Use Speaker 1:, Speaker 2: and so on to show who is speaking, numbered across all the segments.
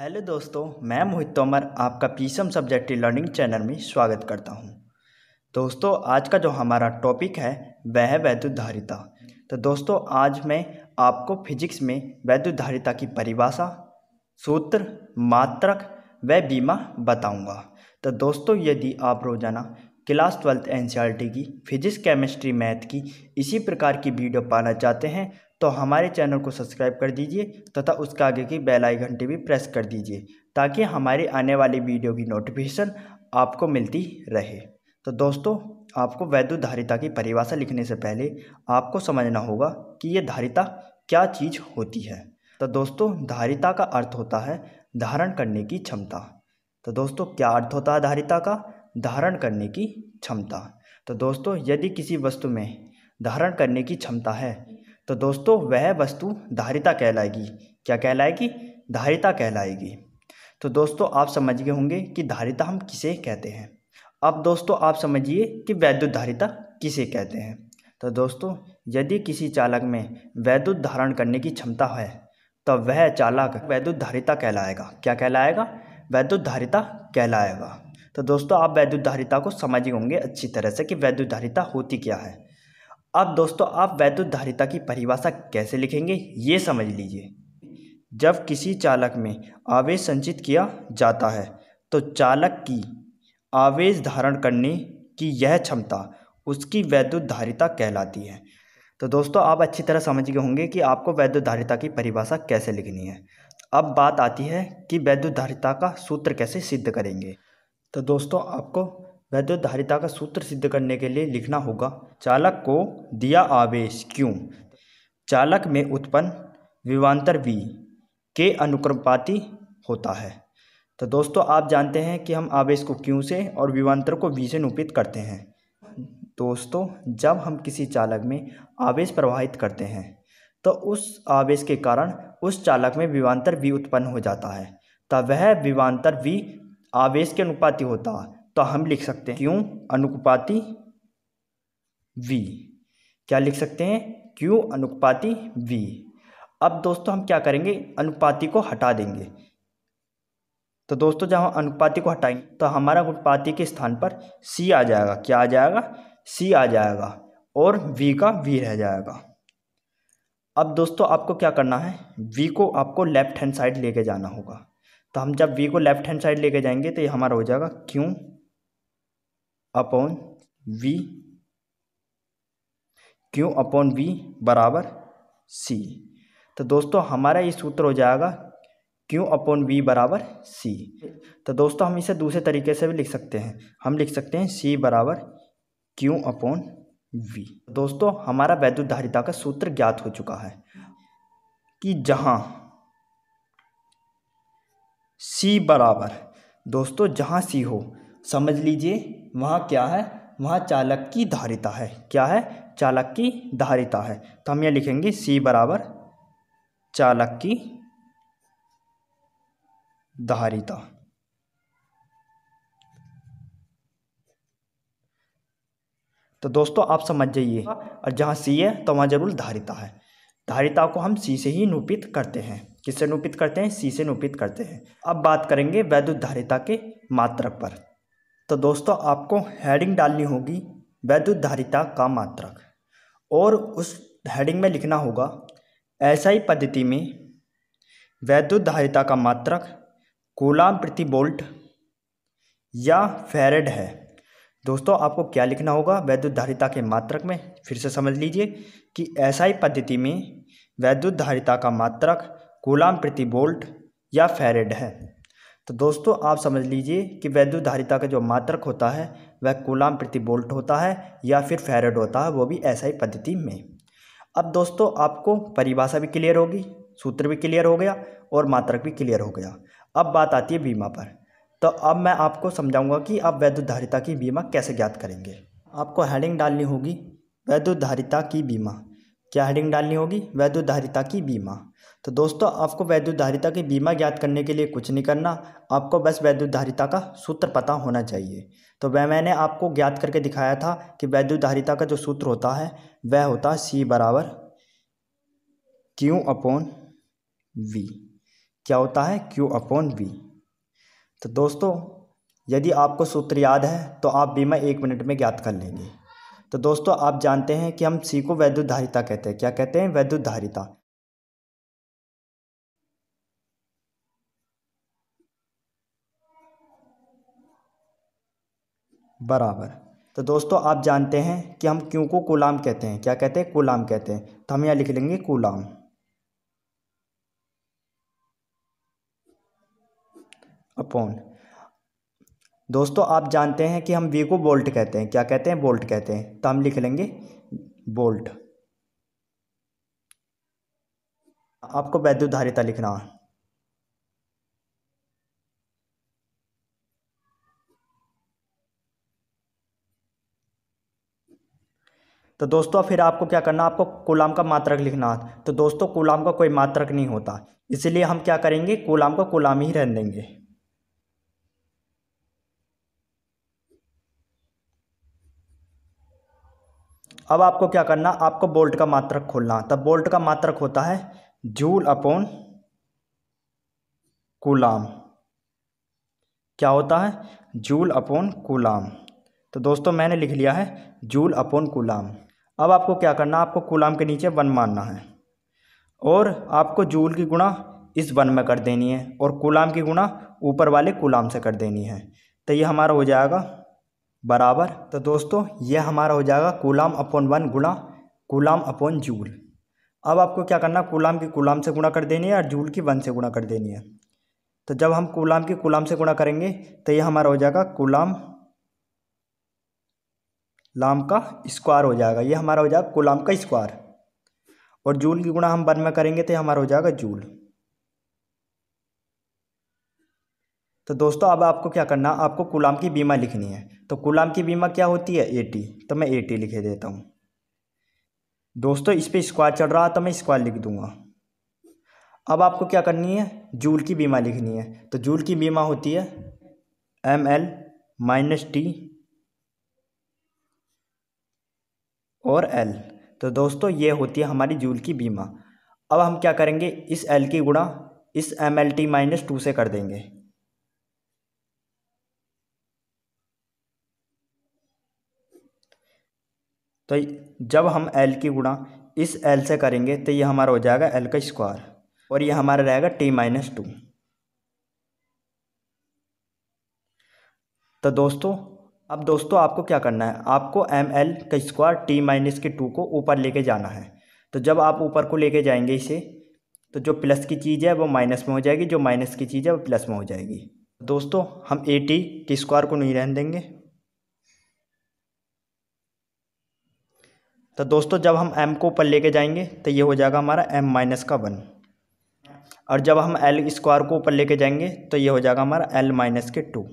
Speaker 1: Hello दोस्तों मैं मोहित तोमर आपका पीसम सब्जेक्ट लर्निंग चैनल में स्वागत करता हूं। दोस्तों आज का जो हमारा टॉपिक है वह है वैद्युत धारिता तो दोस्तों आज मैं आपको फिजिक्स में वैद्युत धारिता की परिभाषा सूत्र मात्रक व बीमा बताऊंगा। तो दोस्तों यदि आप रोज़ाना क्लास ट्वेल्थ एन की फिजिक्स केमिस्ट्री मैथ की इसी प्रकार की वीडियो पाना चाहते हैं तो हमारे चैनल को सब्सक्राइब कर दीजिए तथा उसके आगे की बेल आई घंटी भी प्रेस कर दीजिए ताकि हमारी आने वाली वीडियो की नोटिफिकेशन आपको मिलती रहे तो दोस्तों आपको वैद्युत धारिता की परिभाषा लिखने से पहले आपको समझना होगा कि ये धारिता क्या चीज़ होती है तो दोस्तों धारिता का अर्थ होता है धारण करने की क्षमता तो दोस्तों क्या अर्थ होता है धारिता का धारण करने की क्षमता तो दोस्तों यदि किसी वस्तु में धारण करने की क्षमता है तो दोस्तों वह वस्तु धारिता कहलाएगी क्या कहलाएगी धारिता कहलाएगी तो दोस्तों आप समझ गए होंगे कि धारिता हम किसे कहते हैं अब दोस्तों आप समझिए कि वैद्युत धारिता किसे कहते हैं तो दोस्तों यदि किसी चालक में वैद्युत धारण करने की क्षमता है तो वह चालक वैद्युत धारिता कहलाएगा क्या कहलाएगा वैद्युत धारिता कहलाएगा तो दोस्तों आप वैद्युत धारिता को समझे होंगे अच्छी तरह से कि वैद्युत धारिता होती क्या है अब दोस्तों आप वैद्युत धारिता की परिभाषा कैसे लिखेंगे ये समझ लीजिए जब किसी चालक में आवेश संचित किया जाता है तो चालक की आवेश धारण करने की यह क्षमता उसकी वैद्युत धारिता कहलाती है तो दोस्तों आप अच्छी तरह समझ गए होंगे कि आपको वैद्युत धारिता की परिभाषा कैसे लिखनी है अब बात आती है कि वैद्युत धारिता का सूत्र कैसे सिद्ध करेंगे तो दोस्तों आपको वैद्युत धारिता का सूत्र सिद्ध करने के लिए लिखना होगा चालक को दिया आवेश क्यों चालक में उत्पन्न विवांतर वी के अनुक्रमपाती होता है तो दोस्तों आप जानते हैं कि हम आवेश को क्यों से और विवांतर को वी से निरूपित करते हैं दोस्तों जब हम किसी चालक में आवेश प्रवाहित करते हैं तो उस आवेश के कारण उस चालक में विवांतर वी उत्पन्न हो जाता है तब वह विवांतर वी आवेश के अनुपाती होता तो हम लिख सकते हैं क्यों अनुपाती वी क्या लिख सकते हैं क्यों अनुपाती वी अब दोस्तों हम क्या करेंगे अनुपाति को हटा देंगे तो दोस्तों जब हम अनुपाति को हटाएंगे तो हमारा अनुपाति के स्थान पर सी आ जाएगा क्या आ जाएगा सी आ जाएगा और वी का वी रह जाएगा अब दोस्तों आपको क्या करना है वी को आपको लेफ्ट हैंड साइड लेके जाना होगा तो हम जब वी को लेफ्ट हैंड साइड लेके जाएंगे तो ये हमारा हो जाएगा Q upon V Q upon V बराबर सी तो दोस्तों हमारा ये सूत्र हो जाएगा क्यू अपॉन वी बराबर सी तो दोस्तों हम इसे दूसरे तरीके से भी लिख सकते हैं हम लिख सकते हैं सी बराबर क्यू अपॉन वी दोस्तों हमारा वैद्युत धारिता का सूत्र ज्ञात हो चुका है कि जहाँ सी बराबर दोस्तों जहाँ सी हो समझ लीजिए वहाँ क्या है वहाँ चालक की धारिता है क्या है चालक की धारिता है तो हम यह लिखेंगे सी बराबर चालक की धारिता तो दोस्तों आप समझ जाइए और जहाँ सी है तो वहाँ जरूर धारिता है धारिता को हम सी से ही निरूपित करते हैं किससे निरूपित करते हैं सी से निरूपित करते हैं अब बात करेंगे वैद्युत धारिता के मात्रक पर तो दोस्तों आपको हेडिंग डालनी होगी वैद्युत धारिता का मात्रक और उस हेडिंग में लिखना होगा ऐसा ही पद्धति में वैद्युत धारिता का मात्रक कोलाम प्रति बोल्ट या फेरेड है दोस्तों आपको क्या लिखना होगा वैद्युत धारिता के मात्रक में फिर से समझ लीजिए कि ऐसा ही पद्धति में वैद्युत धारिता का मात्रक कोलाम प्रति वोल्ट या फेरेड है तो दोस्तों आप समझ लीजिए कि वैद्युत धारिता का जो मात्रक होता है वह कोलाम प्रति वोल्ट होता है या फिर फेरेड होता है वो भी ऐसा ही पद्धति में अब दोस्तों आपको परिभाषा भी क्लियर होगी सूत्र भी क्लियर हो गया और मात्रक भी क्लियर हो गया अब बात आती है बीमा पर तो अब मैं आपको समझाऊंगा कि आप वैद्युत धारिता की बीमा कैसे ज्ञात करेंगे आपको हेडिंग डालनी होगी वैद्युत धारिता की बीमा क्या हेडिंग डालनी होगी वैधुधारिता की बीमा तो दोस्तों आपको वैधुधारिता की बीमा ज्ञात करने के लिए कुछ नहीं करना आपको बस वैधुधारिता का सूत्र पता होना चाहिए तो वह मैंने आपको ज्ञात करके दिखाया था कि वैधुधारिता का जो सूत्र होता है वह होता है सी बराबर क्यू अपोन वी क्या होता है क्यू अपोन वी तो दोस्तों यदि आपको सूत्र याद है तो आप बीमा एक मिनट में ज्ञात कर लेंगे तो दोस्तों आप जानते हैं कि हम सी को वैद्युत धारिता कहते हैं क्या कहते हैं वैद्युत धारिता बराबर तो दोस्तों आप जानते हैं कि हम क्यों को कुलाम कहते हैं क्या कहते हैं कुलाम कहते हैं तो हम यहां लिख लेंगे कुलाम अपॉन दोस्तों आप जानते हैं कि हम वी को बोल्ट कहते हैं क्या कहते हैं बोल्ट कहते हैं तो हम लिख लेंगे बोल्ट आपको वैद्युत धारिता लिखना तो दोस्तों फिर आपको क्या करना आपको कोलाम का मात्रक लिखना तो दोस्तों कोलाम का कोई मात्रक नहीं होता इसलिए हम क्या करेंगे कोलाम को कोलाम ही रहने देंगे अब आपको क्या करना आपको बोल्ट का मात्रक खोलना तब बोल्ट का मात्रक होता है जूल अपॉन कूलाम क्या होता है जूल अपॉन कूलाम तो दोस्तों मैंने लिख लिया है जूल अपॉन कूलाम अब आपको क्या करना आपको कूलाम के नीचे वन मानना है और आपको जूल की गुणा इस वन में कर देनी है और कूलाम की गुणा ऊपर वाले कूलाम से कर देनी है तो ये हमारा हो जाएगा बराबर तो दोस्तों यह हमारा हो जाएगा कोलाम अपॉन वन गुणा कोलाम अपॉन जूल अब आपको क्या करना कोलाम की कोलाम से गुणा कर देनी है और जूल की वन से गुणा कर देनी है तो जब हम कोलाम की कोलाम से गुणा करेंगे तो यह हमारा हो जाएगा कोलाम लाम का स्क्वायर हो जाएगा ये हमारा हो जाएगा कोलाम का स्क्वायर और जूल की गुणा हम वन में करेंगे तो हमारा हो जाएगा जूल तो दोस्तों अब आपको क्या करना आपको गुलाम की बीमा लिखनी है तो गुलाम की बीमा क्या होती है टी तो मैं टी लिखे देता हूँ दोस्तों इस पर स्क्वायर चढ़ रहा तो मैं स्क्वायर लिख दूंगा अब आपको क्या करनी है जूल की बीमा लिखनी है तो जूल की बीमा होती है एम एल माइनस टी और एल तो दोस्तों ये होती है हमारी जूल की बीमा अब हम क्या करेंगे इस एल की गुणा इस M L T minus two से कर देंगे तो जब हम एल की गुणा इस एल से करेंगे तो ये हमारा हो जाएगा एल का स्क्वायर और ये हमारा रहेगा टी माइनस टू तो दोस्तों अब दोस्तों आपको क्या करना है आपको एम एल का स्क्वायर टी माइनस के टू को ऊपर लेके जाना है तो जब आप ऊपर को लेके जाएंगे इसे तो जो प्लस की चीज़ है वो माइनस में हो जाएगी जो माइनस की चीज़ है वो प्लस में हो जाएगी दोस्तों हम ए टी के स्क्वायर को नहीं रहने देंगे तो दोस्तों जब हम एम को ऊपर लेके जाएंगे तो ये हो जाएगा हमारा एम माइनस का वन और जब हम एल स्क्वायर को ऊपर लेके जाएंगे तो ये हो जाएगा हमारा एल माइनस के टू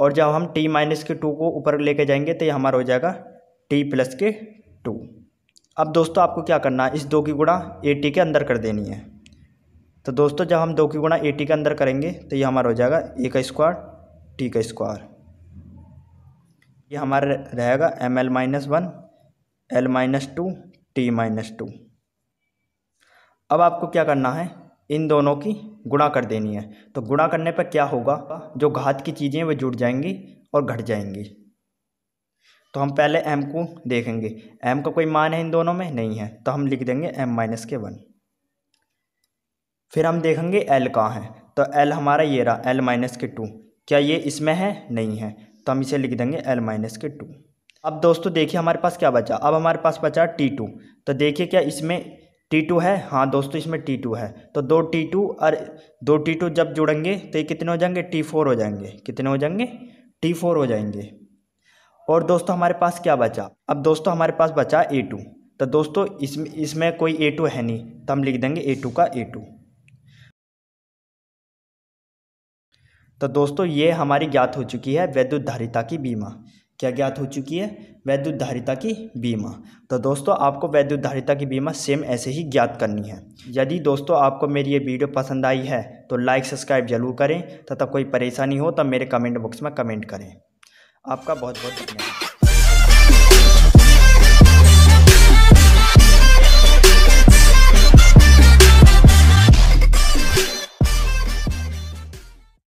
Speaker 1: और जब हम टी माइनस के टू को ऊपर लेके जाएंगे तो ये हमारा हो जाएगा टी प्लस के टू अब दोस्तों आपको क्या करना है इस दो की गुणा ए टी के अंदर कर देनी है तो दोस्तों जब हम दो की गुणा ए टी के अंदर करेंगे तो ये हमारा हो जाएगा ए का स्क्वायर टी का स्क्वायर ये हमारा रहेगा M L minus one L minus two T minus two अब आपको क्या करना है इन दोनों की गुणा कर देनी है तो गुणा करने पर क्या होगा जो घात की चीज़ें वो जुड़ जाएंगी और घट जाएंगी तो हम पहले m को देखेंगे m का कोई मान है इन दोनों में नहीं है तो हम लिख देंगे m माइनस के वन फिर हम देखेंगे l कहाँ है तो l हमारा ये रहा l माइनस के टू क्या ये इसमें है नहीं है तो हम इसे लिख देंगे l माइनस के टू अब दोस्तों देखिए हमारे पास क्या बचा अब हमारे पास बचा टी टू तो देखिए क्या इसमें टी टू है हाँ दोस्तों इसमें टी टू है तो दो टी टू और दो टी टू जब जुड़ेंगे तो ये कितने हो जाएंगे टी फोर हो जाएंगे कितने हो जाएंगे टी फोर हो जाएंगे और दोस्तों हमारे पास क्या बचा अब दोस्तों हमारे पास बचा ए टू तो दोस्तों इसमें इसमें कोई ए टू है नहीं तो हम लिख देंगे ए टू का ए टू तो दोस्तों ये हमारी ज्ञात हो चुकी है वैद्युत धारिता की बीमा क्या ज्ञात हो चुकी है वैद्युत धारिता की बीमा तो दोस्तों आपको वैद्युत धारिता की बीमा सेम ऐसे ही ज्ञात करनी है यदि दोस्तों आपको मेरी ये वीडियो पसंद आई है तो लाइक सब्सक्राइब जरूर करें तथा कोई परेशानी हो तब तो मेरे कमेंट बॉक्स में कमेंट करें आपका बहुत बहुत धन्यवाद